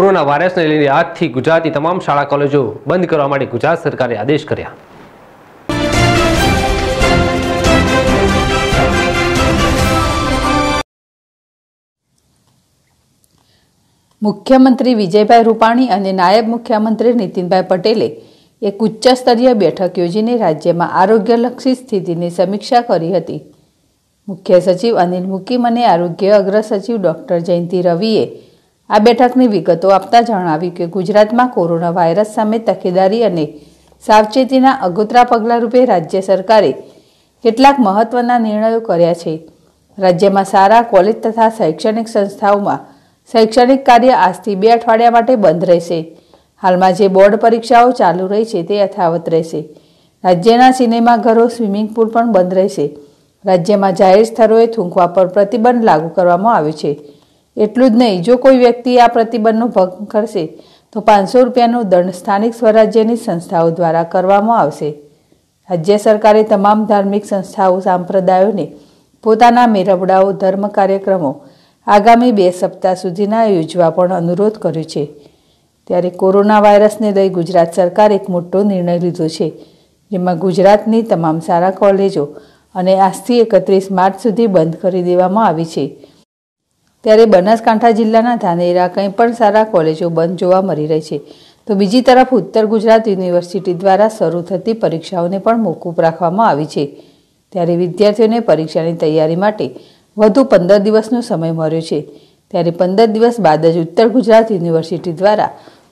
corona વાયરસને લઈને આજથી ગુજરાતની તમામ શાળા કોલેજો બંધ કરવા માટે ગુજરાત સરકારે આદેશ કર્યા મુખ્યમંત્રી વિજયભાઈ રૂપાણી અને નાયબ મુખ્યમંત્રી નીતિનભાઈ પટેલે એક ઉચ્ચ સ્તરીય બેઠક યોજીને રાજ્યમાં આરોગ્યલક્ષી સ્થિતિની સમીક્ષા કરી હતી મુખ્ય સચિવ અનિલ મુકીમ અને આરોગ્ય અગ્ર સચિવ ડોક્ટર જયંતિ રવિએ આ બેઠકની વિગતો આપતા જણાવ્યું કે ગુજરાતમાં કોરોના વાયરસ સામે તકેદારી અને સાવચેતીના અગોતરા પગલાં રૂપે રાજ્ય સરકારે કેટલાક મહત્વના નિર્ણયો કર્યા છે રાજ્યમાં સારા કોલેજ તથા શૈક્ષણિક સંસ્થાઓમાં શૈક્ષણિક કાર્ય આજથી બે અઠવાડિયા માટે બંધ રહેશે હાલમાં જે બોર્ડ પરીક્ષાઓ ચાલુ રહી છે તે યથાવત રહેશે રાજ્યના સિનેમાઘરો સ્વિમિંગ પુલ પણ બંધ રહેશે રાજ્યમાં જાહેર સ્થળોએ થૂંકવા પર પ્રતિબંધ લાગુ કરવામાં આવ્યો છે એટલું જ નહીં જો કોઈ વ્યક્તિ આ પ્રતિબંધનો ભંગ કરશે તો પાંચસો રૂપિયાનો દંડ સ્થાનિક સ્વરાજ્યની સંસ્થાઓ દ્વારા કરવામાં આવશે રાજ્ય સરકારે તમામ ધાર્મિક સંસ્થાઓ સંપ્રદાયોને પોતાના મેળવડાઓ ધર્મ કાર્યક્રમો આગામી બે સપ્તાહ સુધીના યોજવા પણ અનુરોધ કર્યો છે ત્યારે કોરોના વાયરસને લઈ ગુજરાત સરકાર એક મોટો નિર્ણય લીધો છે જેમાં ગુજરાતની તમામ શાળા કોલેજો અને આજથી એકત્રીસ માર્ચ સુધી બંધ કરી દેવામાં આવી છે ત્યારે બનાસકાંઠા જિલ્લાના ધાનેરા કંઈ પણ સારા કોલેજો બંધ જોવા મળી રહી છે તો બીજી તરફ ઉત્તર ગુજરાત યુનિવર્સિટી દ્વારા શરૂ થતી પરીક્ષાઓને પણ મોકૂફ રાખવામાં આવી છે ત્યારે વિદ્યાર્થીઓને પરીક્ષાની તૈયારી માટે વધુ પંદર દિવસનો સમય મળ્યો છે ત્યારે પંદર દિવસ બાદ જ ઉત્તર ગુજરાત યુનિવર્સિટી દ્વારા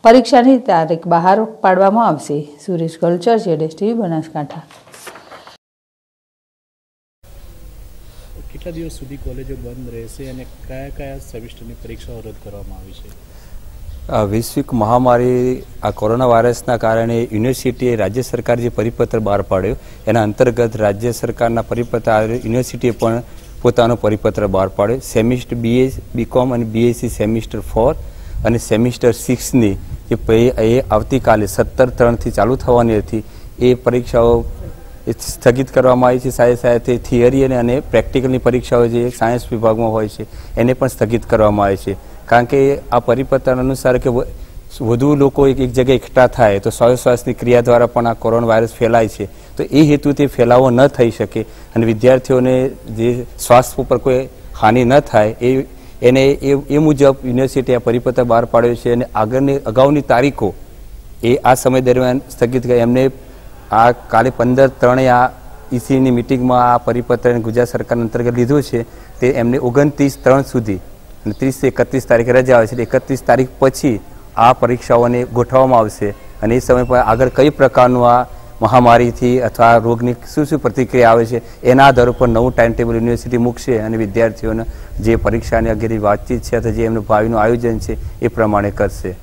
પરીક્ષાની તારીખ બહાર પાડવામાં આવશે સુરેશ કલ્ચર જેડેસ ટીવી બનાસકાંઠા કેટલા દિવસ સુધી કોલેજો બંધ રહેશે અને કયા કયા સેમિસ્ટરની પરીક્ષાઓ રદ કરવામાં આવી છે આ વૈશ્વિક મહામારી આ કોરોના વાયરસના કારણે યુનિવર્સિટીએ રાજ્ય સરકાર જે પરિપત્ર બહાર પાડ્યો એના અંતર્ગત રાજ્ય સરકારના પરિપત્ર યુનિવર્સિટીએ પણ પોતાનો પરિપત્ર બહાર પાડ્યો સેમિસ્ટર બીએ બીકોમ અને બીએસસી સેમિસ્ટર ફોર અને સેમિસ્ટર સિક્સની જે એ આવતીકાલે સત્તર ત્રણથી ચાલુ થવાની હતી એ પરીક્ષાઓ સ્થગિત કરવામાં આવી છે સાથે સાથે થિયરી અને પ્રેક્ટિકલની પરીક્ષાઓ જે સાયન્સ વિભાગમાં હોય છે એને પણ સ્થગિત કરવામાં આવે છે કારણ કે આ પરિપત્ર અનુસાર કે વધુ લોકો એક એક જગ્યાએ એકઠા થાય તો શ્વાસની ક્રિયા દ્વારા પણ આ કોરોના વાયરસ ફેલાય છે તો એ હેતુથી ફેલાવો ન થઈ શકે અને વિદ્યાર્થીઓને જે શ્વાસ ઉપર કોઈ હાનિ ન થાય એ એને એ એ મુજબ યુનિવર્સિટી આ પરિપત્ર બહાર પાડ્યો છે અને આગળની અગાઉની તારીખો એ આ સમય દરમિયાન સ્થગિત એમને આ કાલે પંદર ત્રણે આ ઈસીની મિટિંગમાં આ પરિપત્રને ગુજરાત સરકાર અંતર્ગત લીધું છે તે એમને ઓગણત્રીસ ત્રણ સુધી અને ત્રીસ એકત્રીસ તારીખે રજા આવે છે એકત્રીસ તારીખ પછી આ પરીક્ષાઓને ગોઠવવામાં આવશે અને એ સમય પર આગળ કઈ પ્રકારનું આ મહામારીથી અથવા રોગની શું શું પ્રતિક્રિયા આવે છે એના આધાર ઉપર નવું ટાઈમ ટેબલ યુનિવર્સિટી મૂકશે અને વિદ્યાર્થીઓને જે પરીક્ષાની અગેરી વાતચીત છે અથવા જે એમનું ભાવિનું આયોજન છે એ પ્રમાણે કરશે